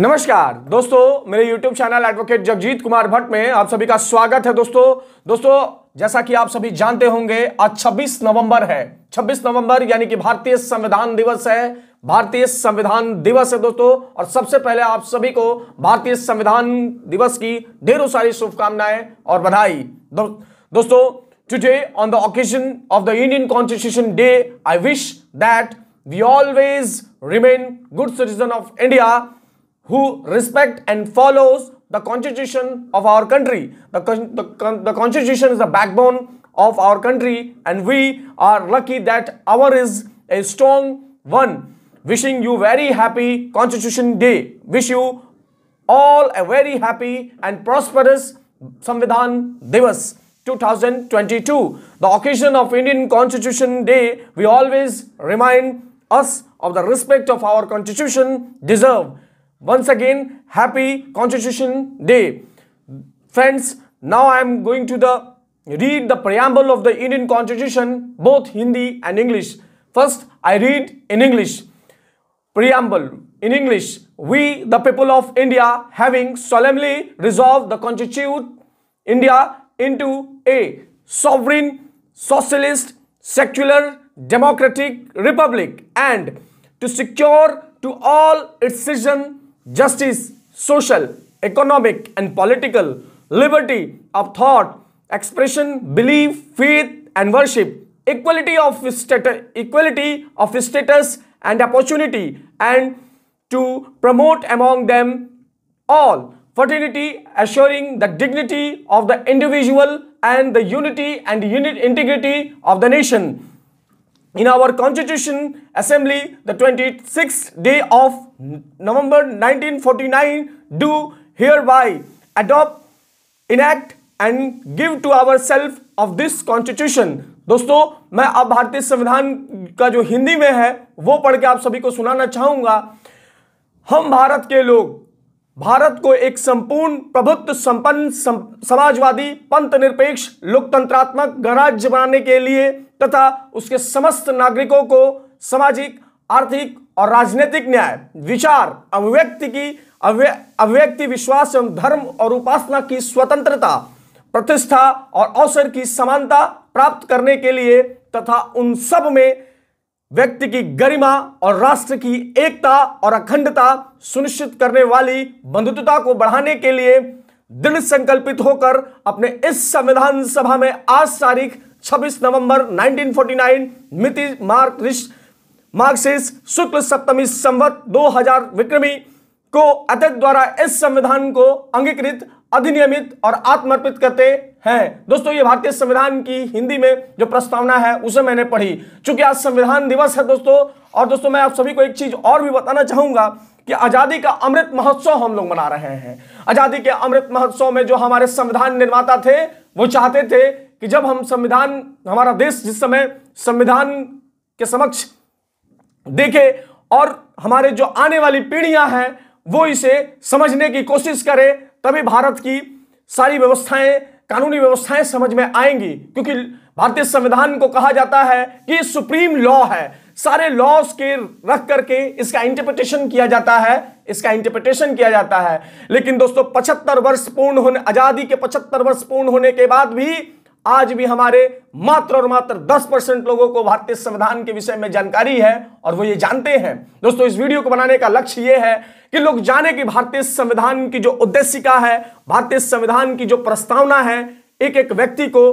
नमस्कार दोस्तों मेरे YouTube channel advocate Jagjit Kumar Bhatt में आप सभी का स्वागत है दोस्तों दोस्तों जैसा कि आप सभी जानते होंगे आज 26 नवंबर है 26 नवंबर यानी कि भारतीय संविधान दिवस है भारतीय संविधान दिवस है दोस्तों और सबसे पहले आप सभी को भारतीय संविधान दिवस की ढेरों सारी शुभकामनाएं और बधाई दो, दोस्तों today on the occasion of the Indian constitution day I wish that we always remain good citizen of India who respect and follows the constitution of our country. The, the, the constitution is the backbone of our country and we are lucky that our is a strong one. Wishing you very happy Constitution Day. Wish you all a very happy and prosperous Samvidhan Divas 2022. The occasion of Indian Constitution Day, we always remind us of the respect of our constitution deserve once again happy constitution day friends now i am going to the read the preamble of the indian constitution both hindi and english first i read in english preamble in english we the people of india having solemnly resolved the constitute india into a sovereign socialist secular democratic republic and to secure to all its citizens justice, social, economic and political, liberty of thought, expression, belief, faith and worship, equality of status, equality of status and opportunity and to promote among them all fraternity assuring the dignity of the individual and the unity and unit integrity of the nation in our constitution assembly the 26th day of november 1949 do hereby adopt enact and give to ourselves of this constitution दोस्तों मैं अब भारतीय संविधान का जो हिंदी में है वो पढ़ के आप सभी को सुनाना चाहूंगा हम भारत के लोग भारत को एक संपूर्ण प्रभुत्व संपन्न समाजवादी पंथ निरपेक्ष लोकतंत्रात्मक गणराज्य बनाने के लिए तथा उसके समस्त नागरिकों को सामाजिक आर्थिक और राजनीतिक न्याय विचार अभिव्यक्ति की अभिव्यक्ति विश्वास एवं धर्म और उपासना की स्वतंत्रता प्रतिष्ठा और अवसर की समानता प्राप्त करने के लिए तथा उन सब में व्यक्ति की गरिमा और राष्ट्र की एकता और अखंडता सुनिश्चित करने वाली बंधुता को बढ़ाने के लिए दृढ़ संकल्पित होकर अपने इस संविधान सभा में आज तारीख 26 नवंबर 1949 मिति मार्क्स मार्क्सिस शुक्ल सप्तमी संवत 2000 विक्रमी को अतित द्वारा इस संविधान को अंगीकृत अधिनियमित और आत्मर्पित करते हैं दोस्तों ये भारतीय संविधान की हिंदी में जो प्रस्तावना है उसे मैंने पढ़ी चूंकि आज संविधान दिवस है दोस्तों और दोस्तों मैं आप सभी को एक चीज और भी बताना चाहूंगा कि आज़ादी का अमृत महोत्सव हम लोग मना रहे हैं आज़ादी के अमृत महोत्सव में जो हमारे संविधान निर्माता थे वो चाहते थे कि जब हम संविधान हमारा देश जिस समय संविधान के समक्ष देखे और हमारे जो आने वाली पीढ़ियां हैं वो इसे समझने की कोशिश करें तभी भारत की सारी व्यवस्थाएं कानूनी व्यवस्थाएं समझ में आएंगी क्योंकि भारतीय संविधान को कहा जाता है कि सुप्रीम लॉ है सारे लॉस के रख करके इसका इंटरप्रिटेशन किया जाता है इसका इंटरप्रिटेशन किया जाता है लेकिन दोस्तों 75 वर्ष पूर्ण होने आजादी के 75 वर्ष पूर्ण होने के बाद भी आज भी हमारे मात्र और मात्र 10 परसेंट लोगों को भारतीय संविधान के विषय में जानकारी है और वो ये जानते हैं दोस्तों इस वीडियो को बनाने का लक्ष्य ये है कि लोग जाने कि भारतीय संविधान की जो उद्देशिका है भारतीय संविधान की जो प्रस्तावना है एक एक व्यक्ति को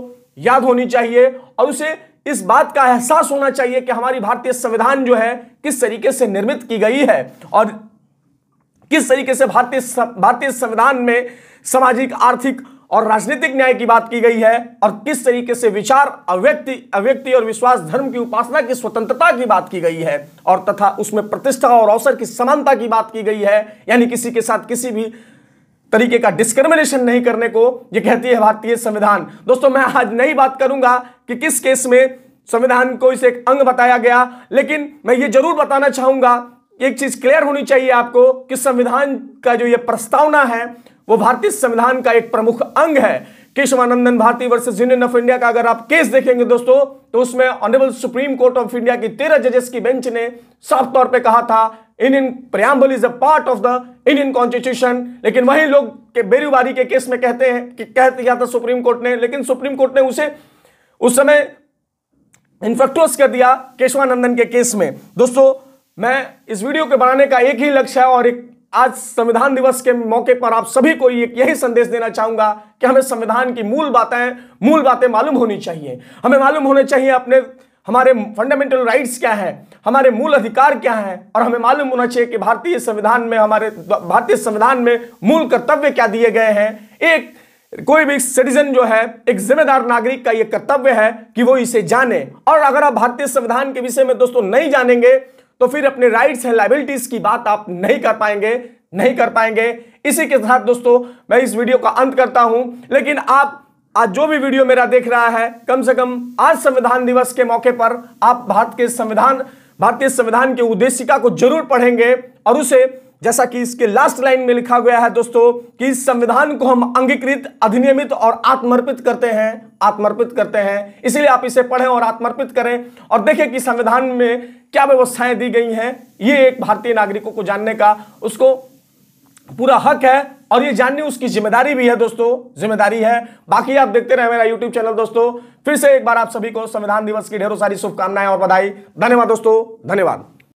याद होनी चाहिए और उसे इस बात का एहसास होना चाहिए कि हमारी भारतीय संविधान जो है किस तरीके से निर्मित की गई है और किस तरीके से भारतीय भारतीय संविधान में सामाजिक आर्थिक और राजनीतिक न्याय की बात की गई है और किस तरीके से विचार अव्यक्ति अव्यक्ति और विश्वास धर्म की उपासना की स्वतंत्रता की बात की गई है और तथा उसमें प्रतिष्ठा और अवसर की समानता की बात की गई है यानी किसी के साथ किसी भी तरीके का डिस्क्रिमिनेशन नहीं करने को यह कहती है भारतीय संविधान दोस्तों मैं आज नहीं बात करूंगा कि किस केस में संविधान को इसे एक अंग बताया गया लेकिन मैं ये जरूर बताना चाहूंगा एक चीज क्लियर होनी चाहिए आपको कि संविधान का जो ये प्रस्तावना है वो भारतीय संविधान का एक प्रमुख अंग है Keshavanandan Bharati versus union of India का अगर आप केस देखेंगे दोस्तों तो उसमें honourable supreme court of India की तेरह जजेस की बेंच ने साफ तौर पे कहा था Indian preamble is a part of the Indian constitution लेकिन वही लोग के बेरुबारी के केस में कहते हैं कि कह दिया था सुप्रीम कोर्ट ने लेकिन सुप्रीम कोर्ट ने उसे उस समय इन्फेक्टोस कर दिया केशवानंदन के केस में दोस्तों मैं इस वीडियो के बनाने का एक ही लक्ष्य है और एक आज संविधान दिवस के मौके पर आप सभी को एक यही संदेश देना चाहूंगा कि हमें संविधान की मूल बातें मूल बातें मालूम होनी चाहिए हमें मालूम होने चाहिए अपने हमारे फंडामेंटल राइट्स क्या है हमारे मूल अधिकार क्या है और हमें मालूम होना चाहिए कि भारतीय संविधान में हमारे भारतीय संविधान में मूल कर्तव्य क्या दिए गए हैं एक कोई भी सिटीजन जो है एक जिम्मेदार नागरिक का यह कर्तव्य है कि वो इसे जाने और अगर आप भारतीय संविधान के विषय में दोस्तों नहीं जानेंगे तो फिर अपने राइट्स एंड लाइबिलिटीज की बात आप नहीं कर पाएंगे नहीं कर पाएंगे इसी के साथ दोस्तों मैं इस वीडियो का अंत करता हूं लेकिन आप आज जो भी वीडियो मेरा देख रहा है कम से कम आज संविधान दिवस के मौके पर आप भारत के संविधान भारतीय संविधान के उद्देशिका को जरूर पढ़ेंगे और उसे जैसा कि इसके लास्ट लाइन में लिखा गया है दोस्तों कि इस संविधान को हम अंगीकृत अधिनियमित और आत्मर्पित करते हैं आत्मर्पित करते हैं इसलिए आप इसे पढ़ें और आत्मर्पित करें और देखें कि संविधान में क्या व्यवस्थाएं दी गई हैं ये एक भारतीय नागरिकों को जानने का उसको पूरा हक है और ये जानने उसकी जिम्मेदारी भी है दोस्तों जिम्मेदारी है बाकी आप देखते रहे मेरा यूट्यूब चैनल दोस्तों फिर से एक बार आप सभी को संविधान दिवस की ढेरों सारी शुभकामनाएं और बधाई धन्यवाद दोस्तों धन्यवाद